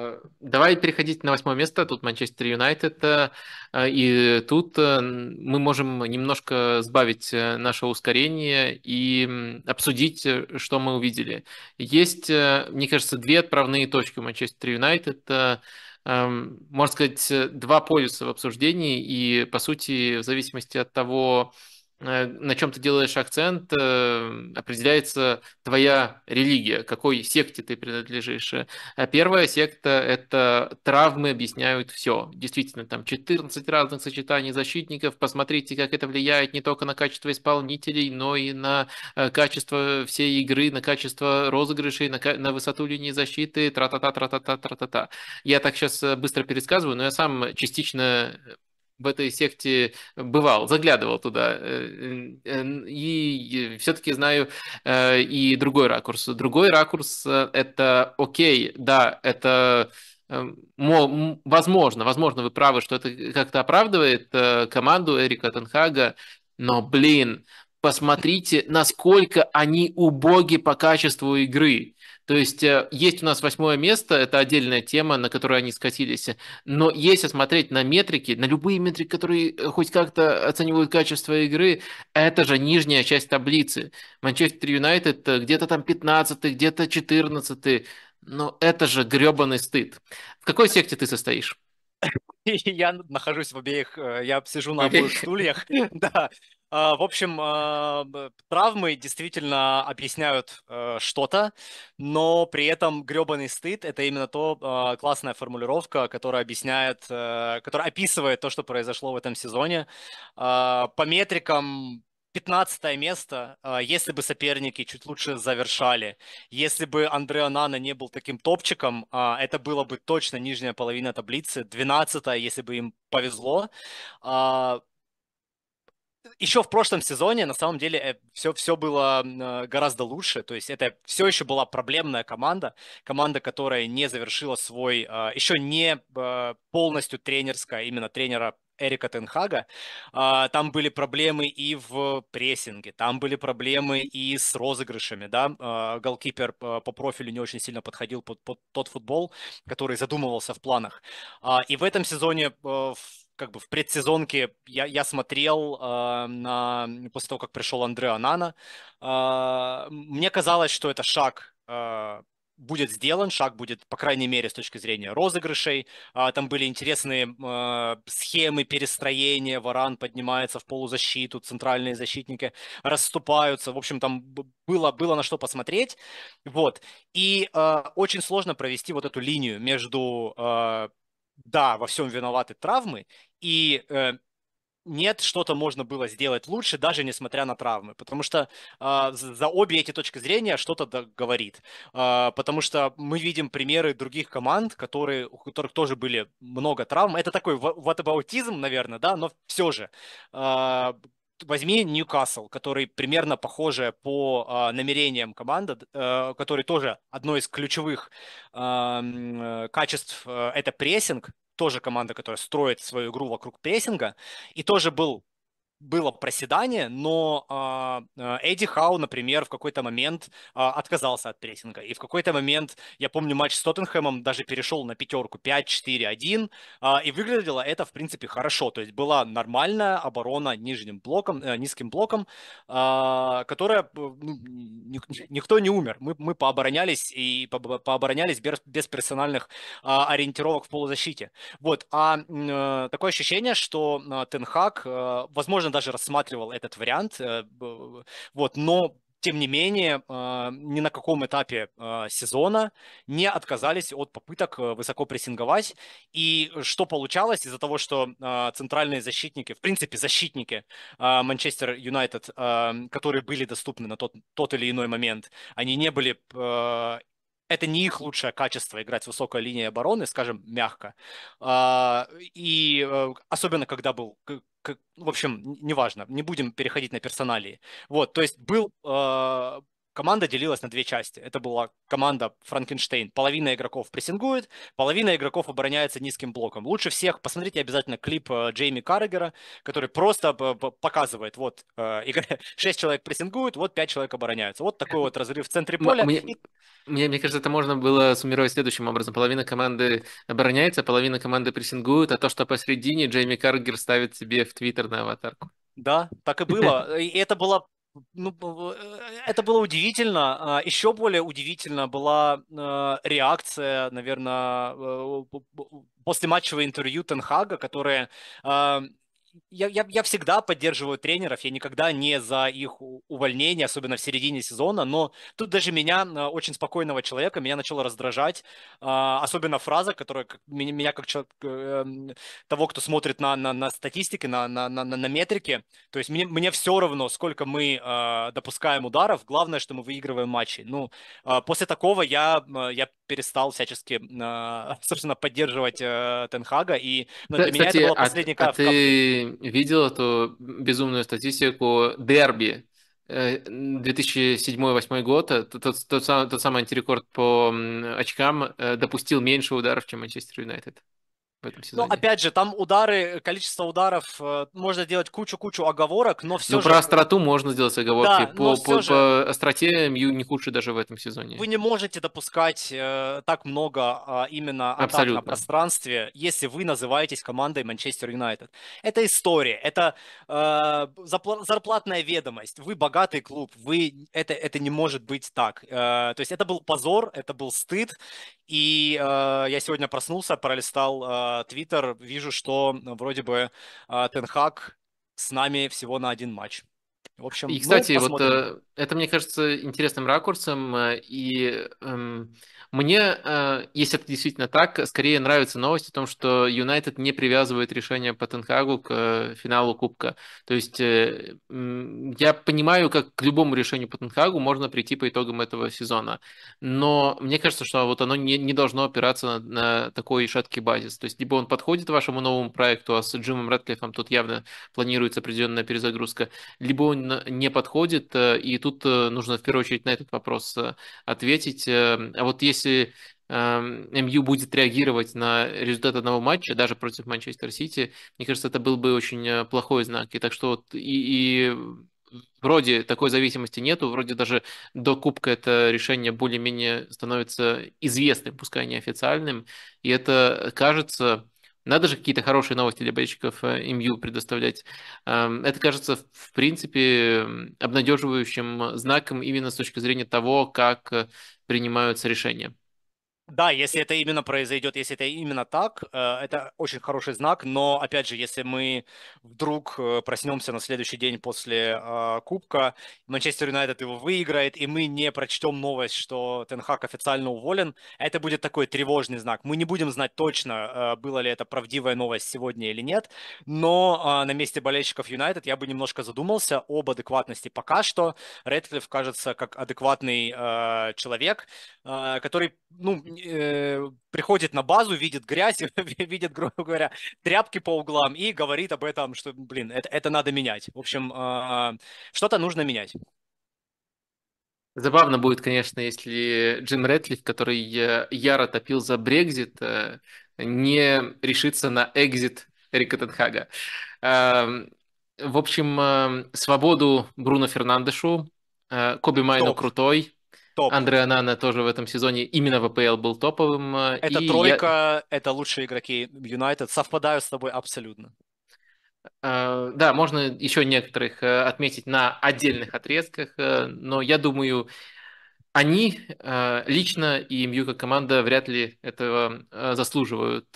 Э, давай переходить на восьмое место. Тут Манчестер Юнайтед. Э, и тут э, мы можем немножко сбавить наше ускорение и обсудить, что мы увидели. Есть, мне кажется, две отправные точки у Манчестер Юнайтед. Эм, можно сказать, два полюса в обсуждении. И, по сути, в зависимости от того, Э, на чем ты делаешь акцент, э, определяется твоя религия, какой секте ты принадлежишь. Э, а первая секта – это травмы объясняют все. Действительно, там 14 разных сочетаний защитников. Посмотрите, как это влияет не только на качество исполнителей, но и на качество всей игры, на качество розыгрышей, на, на высоту линии защиты, тра-та-та, тра-та-та, тра-та-та. Я так сейчас быстро пересказываю, но я сам частично в этой секте бывал, заглядывал туда. Э, э, и э, все-таки знаю и другой ракурс. Другой ракурс – это окей, да, это эм, возможно, возможно, вы правы, что это как-то оправдывает команду Эрика Тенхага, но, блин, посмотрите, насколько они убоги по качеству игры. То есть э, есть у нас восьмое место, это отдельная тема, на которую они скатились. Но если смотреть на метрики, на любые метрики, которые э, хоть как-то оценивают качество игры, это же нижняя часть таблицы. Манчестер Юнайтед э, где-то там 15 где-то 14 но это же гребаный стыд. В какой секте ты состоишь? я нахожусь в обеих, я сижу на обеих стульях, да, а, в общем, а, травмы действительно объясняют э, что-то, но при этом гребаный стыд – это именно то а, классная формулировка, которая объясняет, э, которая описывает то, что произошло в этом сезоне. По метрикам 15 место, если бы соперники чуть лучше завершали, если бы Андреа Нана не был таким топчиком, это было бы точно нижняя половина таблицы, 12 если бы им повезло еще в прошлом сезоне, на самом деле, все, э, все было э, гораздо лучше. То есть это все еще была проблемная команда, команда, которая не завершила свой, э, еще не полностью тренерская, именно тренера Эрика Тенхага. А, там были проблемы и в прессинге, там были проблемы и с розыгрышами, да. А, голкипер по профилю не очень сильно подходил под, под тот футбол, который задумывался в планах. А, и в этом сезоне в как бы в предсезонке я, я смотрел э, на, после того, как пришел Андре Нана э, а, мне казалось, что это шаг э, будет сделан, шаг будет, по крайней мере, с точки зрения розыгрышей. А, там были интересные э, схемы перестроения, Варан поднимается в полузащиту, центральные защитники расступаются. В общем, там было, было на что посмотреть. Вот. И э, очень сложно провести вот эту линию между э, да, во всем виноваты травмы, и э, нет, что-то можно было сделать лучше, даже несмотря на травмы, потому что э, за обе эти точки зрения что-то говорит, э, потому что мы видим примеры других команд, которые, у которых тоже были много травм, это такой ватабаутизм, наверное, да, но все же, э, возьми Ньюкасл, который примерно похоже по э, намерениям команда, э, который тоже одно из ключевых э, качеств э, это прессинг, тоже команда, которая строит свою игру вокруг прессинга, и тоже был было проседание, но э, Эдди Хау, например, в какой-то момент э, отказался от прессинга. И в какой-то момент, я помню, матч с Тоттенхэмом даже перешел на пятерку 5-4-1. Э, и выглядело это, в принципе, хорошо. То есть была нормальная оборона нижним блоком, э, низким блоком, э, которая ну, никто не умер. Мы, мы пооборонялись и по, пооборонялись без, без персональных э, ориентировок в полузащите. Вот. А э, такое ощущение, что э, Тенхак, э, возможно, возможно, даже рассматривал этот вариант. Э, вот, но тем не менее, э, ни на каком этапе э, сезона не отказались от попыток высоко прессинговать. И что получалось из-за того, что центральные защитники, в принципе, защитники Манчестер Юнайтед, которые были доступны на тот, тот или иной момент, они не были это не их лучшее качество играть высокой линии обороны, скажем, мягко. А, и э, особенно, когда был в общем, неважно, не будем переходить на персоналии. Вот, то есть был э, команда делилась на две части. Это была команда Франкенштейн. Половина игроков прессингует, половина игроков обороняется низким блоком. Лучше всех посмотрите обязательно клип э, Джейми Каррегера, который просто показывает, вот, э, шесть человек прессингуют, вот пять человек обороняются. Вот такой вот разрыв в центре поля. Мне, мне, мне кажется, это можно было суммировать следующим образом. Половина команды обороняется, половина команды прессингует, а то, что посередине Джейми Каргер ставит себе в Твиттер на аватарку. Да, так и было. И это было ну, э, это было удивительно. А, Еще более удивительно была э, реакция, наверное, э, после матчевого интервью Тенхага, которое а, я, я, я всегда поддерживаю тренеров, я никогда не за их увольнение, особенно в середине сезона, но тут даже меня, э, очень спокойного человека, меня начало раздражать, а, особенно фраза, которая меня меня как человек, э, эм, того, кто смотрит на, на, на статистики, на, на, на, на метрики, то есть мне, мне все равно, сколько мы э, допускаем ударов, главное, что мы выигрываем матчи. Ну, после такого я, я перестал всячески, а, собственно, поддерживать э, Тенхага, и ну, для Кстати, меня это было последний а, кап. А ты видел эту безумную статистику дерби 2007-2008 э, год, э, тот, тот, тот, самый, тот самый антирекорд по очкам допустил меньше ударов, чем Манчестер Юнайтед в этом ну, сезоне. Ну, опять же, там удары, э, количество ударов, э, можно делать кучу-кучу оговорок, но все Ну, же... про остроту можно сделать оговорки. Да, по, по, же... по остроте Мью не хуже даже в этом сезоне. Вы не можете допускать э, так много э, именно атак на пространстве, если вы называетесь командой Манчестер Юнайтед. Это история, это э, зарплатная ведомость. Вы богатый клуб, вы... Это, это не может быть так. Э, то есть это был позор, это был стыд, и э, я сегодня проснулся, пролистал... Э, Э, Твиттер, вижу, что э, вроде бы э, Тенхак с нами всего на один матч. В общем, и, ну, кстати, ну, посмотрим. вот это, мне кажется, интересным ракурсом, э, и эм, мне, э, если это действительно так, скорее нравится новость о том, что Юнайтед не привязывает решение по Тенхагу к э, финалу Кубка. То есть э, я понимаю, как к любому решению по Тенхагу можно прийти по итогам этого сезона, но мне кажется, что вот оно не, не должно опираться на, на такой шаткий базис. То есть либо он подходит вашему новому проекту, а с Джимом Рэдклиффом тут явно планируется определенная перезагрузка, либо он э, не подходит, э, и тут тут э, нужно в первую очередь на этот вопрос э, ответить. Эм, а вот если эм, МЮ будет реагировать на результат одного матча, даже против Манчестер Сити, мне кажется, это был бы очень э, плохой знак. И так что вот и, и вроде такой зависимости нету, вроде даже до Кубка это решение более-менее становится известным, пускай не официальным, и это кажется надо же какие-то хорошие новости для болельщиков э, МЮ предоставлять. Эм, это кажется, в принципе, обнадеживающим знаком именно с точки зрения того, как э, принимаются решения. Да, если это именно произойдет, если это именно так, э, это очень хороший знак, но, опять же, если мы вдруг э, проснемся на следующий день после а, Кубка, Манчестер Юнайтед его выиграет, и мы не прочтем новость, что Тенхак официально уволен, это будет такой тревожный знак. Мы не будем знать точно, э, была ли это правдивая новость сегодня или нет, но а, на месте болельщиков Юнайтед я бы немножко задумался об адекватности. Пока что Редклифф кажется как адекватный человек, который, ну, э, приходит на базу, видит грязь, видит, грубо говоря, тряпки по углам и говорит об этом, что, блин, это, это надо менять. В общем, э, что-то нужно менять. Забавно будет, конечно, если Джим Рэтлиф, который яро топил за Брекзит, э, не решится на экзит Эрика Тенхага. Э, в общем, э, свободу Бруно Фернандешу, Коби Майну крутой, топ. Андре Анана тоже в этом сезоне именно в АПЛ был топовым. Э, это тройка, я... это лучшие игроки Юнайтед. Совпадаю с тобой абсолютно. Э, да, можно еще некоторых э, отметить на отдельных отрезках, но я думаю, они лично и Мьюка команда вряд ли этого заслуживают.